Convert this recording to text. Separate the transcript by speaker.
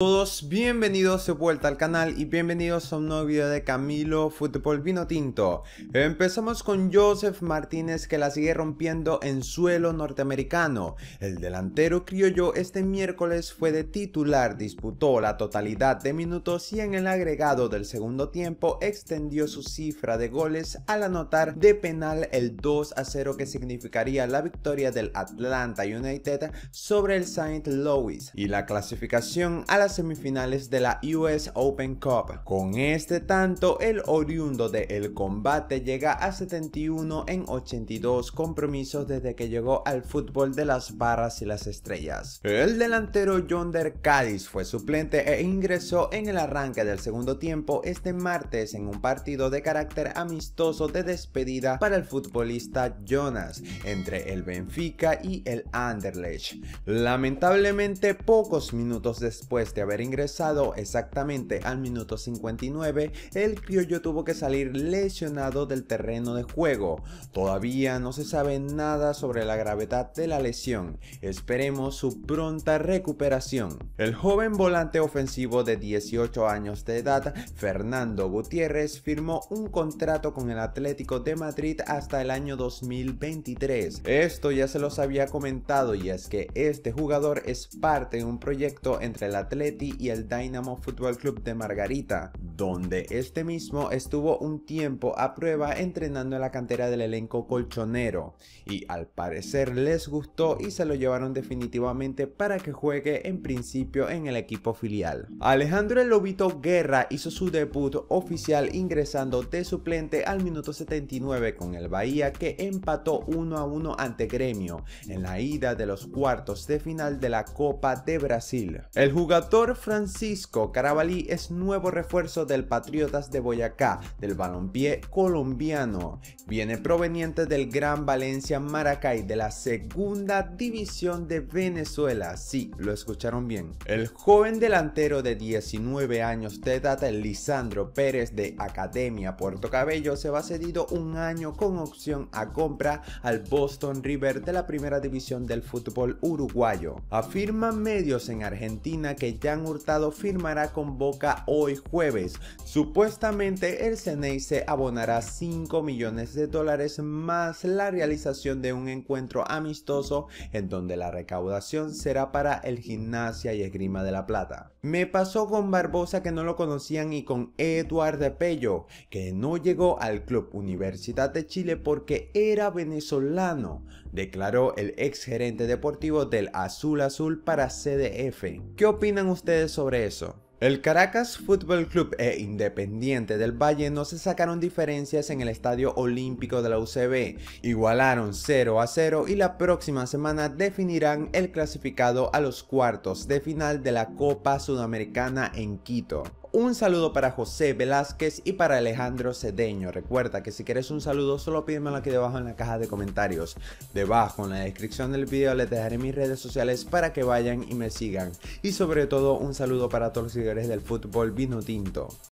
Speaker 1: Todos bienvenidos de vuelta al canal y bienvenidos a un nuevo video de Camilo Fútbol Vino Tinto. Empezamos con Joseph Martínez que la sigue rompiendo en suelo norteamericano. El delantero criollo este miércoles fue de titular, disputó la totalidad de minutos y en el agregado del segundo tiempo extendió su cifra de goles al anotar de penal el 2 a 0 que significaría la victoria del Atlanta United sobre el saint Louis y la clasificación a la semifinales de la US Open Cup. Con este tanto, el oriundo de El Combate llega a 71 en 82 compromisos desde que llegó al fútbol de las barras y las estrellas. El delantero Yonder Cádiz fue suplente e ingresó en el arranque del segundo tiempo este martes en un partido de carácter amistoso de despedida para el futbolista Jonas entre el Benfica y el Anderlecht. Lamentablemente, pocos minutos después de haber ingresado exactamente al minuto 59, el criollo tuvo que salir lesionado del terreno de juego. Todavía no se sabe nada sobre la gravedad de la lesión, esperemos su pronta recuperación. El joven volante ofensivo de 18 años de edad, Fernando Gutiérrez, firmó un contrato con el Atlético de Madrid hasta el año 2023. Esto ya se los había comentado y es que este jugador es parte de un proyecto entre el Atlético y el Dynamo Fútbol Club de Margarita, donde este mismo estuvo un tiempo a prueba entrenando en la cantera del elenco colchonero y al parecer les gustó y se lo llevaron definitivamente para que juegue en principio en el equipo filial. Alejandro El Lobito Guerra hizo su debut oficial ingresando de suplente al minuto 79 con el Bahía que empató 1 a 1 ante Gremio en la ida de los cuartos de final de la Copa de Brasil. El jugador Francisco Carabalí es nuevo refuerzo del Patriotas de Boyacá, del balompié colombiano. Viene proveniente del Gran Valencia Maracay de la Segunda División de Venezuela. Sí, lo escucharon bien. El joven delantero de 19 años de edad, Lisandro Pérez de Academia Puerto Cabello, se va cedido un año con opción a compra al Boston River de la Primera División del fútbol uruguayo. Afirman medios en Argentina que ya han Hurtado firmará con Boca hoy jueves. Supuestamente el Ceney se abonará 5 millones de dólares más la realización de un encuentro amistoso en donde la recaudación será para el Gimnasia y Esgrima de la Plata. Me pasó con Barbosa que no lo conocían y con Eduard de Pello que no llegó al Club Universidad de Chile porque era venezolano declaró el ex gerente deportivo del Azul Azul para CDF. ¿Qué opinan ustedes sobre eso? El Caracas Fútbol Club e Independiente del Valle no se sacaron diferencias en el Estadio Olímpico de la UCB, igualaron 0 a 0 y la próxima semana definirán el clasificado a los cuartos de final de la Copa Sudamericana en Quito. Un saludo para José Velázquez y para Alejandro Cedeño. Recuerda que si quieres un saludo solo pídemelo aquí debajo en la caja de comentarios. Debajo en la descripción del video les dejaré mis redes sociales para que vayan y me sigan. Y sobre todo un saludo para todos los seguidores del fútbol vino tinto.